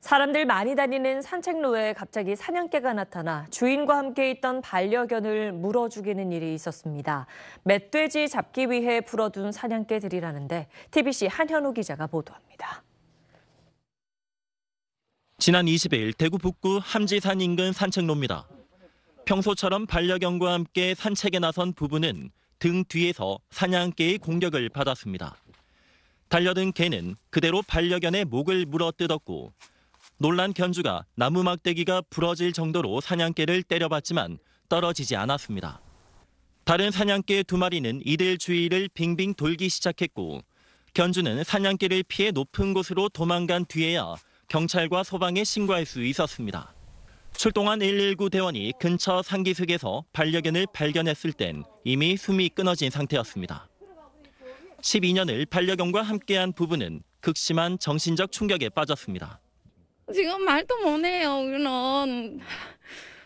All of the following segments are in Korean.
사람들 많이 다니는 산책로에 갑자기 사냥개가 나타나 주인과 함께 있던 반려견을 물어 죽이는 일이 있었습니다. 멧돼지 잡기 위해 불어둔 사냥개들이라는데 TBC 한현우 기자가 보도합니다. 지난 20일 대구 북구 함지산 인근 산책로입니다. 평소처럼 반려견과 함께 산책에 나선 부부는 등 뒤에서 사냥개의 공격을 받았습니다. 달려든 개는 그대로 반려견의 목을 물어 뜯었고 놀란 견주가 나무 막대기가 부러질 정도로 사냥개를 때려봤지만 떨어지지 않았습니다. 다른 사냥개 두 마리는 이들 주위를 빙빙 돌기 시작했고 견주는 사냥개를 피해 높은 곳으로 도망간 뒤에야 경찰과 소방에 신고할 수 있었습니다. 출동한 119 대원이 근처 상기슭에서 반려견을 발견했을 땐 이미 숨이 끊어진 상태였습니다. 12년을 반려견과 함께한 부부는 극심한 정신적 충격에 빠졌습니다. 지금 말도 못해요. 우리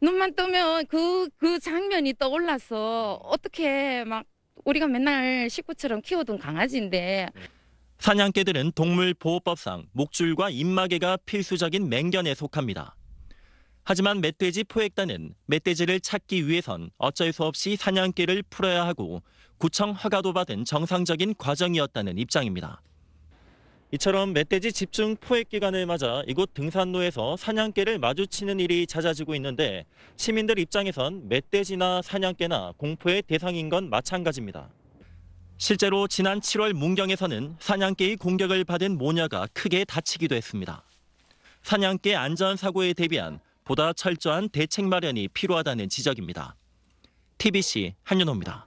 눈만 뜨면 그, 그 장면이 떠올라서 어떻게 막 우리가 맨날 식구처럼 키워둔 강아지인데 사냥개들은 동물보호법상 목줄과 입마개가 필수적인 맹견에 속합니다. 하지만 멧돼지 포획단은 멧돼지를 찾기 위해선 어쩔 수 없이 사냥개를 풀어야 하고 구청 허가도 받은 정상적인 과정이었다는 입장입니다. 이처럼 멧돼지 집중 포획 기간을 맞아 이곳 등산로에서 사냥개를 마주치는 일이 잦아지고 있는데 시민들 입장에선 멧돼지나 사냥개나 공포의 대상인 건 마찬가지입니다. 실제로 지난 7월 문경에서는 사냥개의 공격을 받은 모녀가 크게 다치기도 했습니다. 사냥개 안전사고에 대비한 보다 철저한 대책 마련이 필요하다는 지적입니다. TBC 한윤호입니다.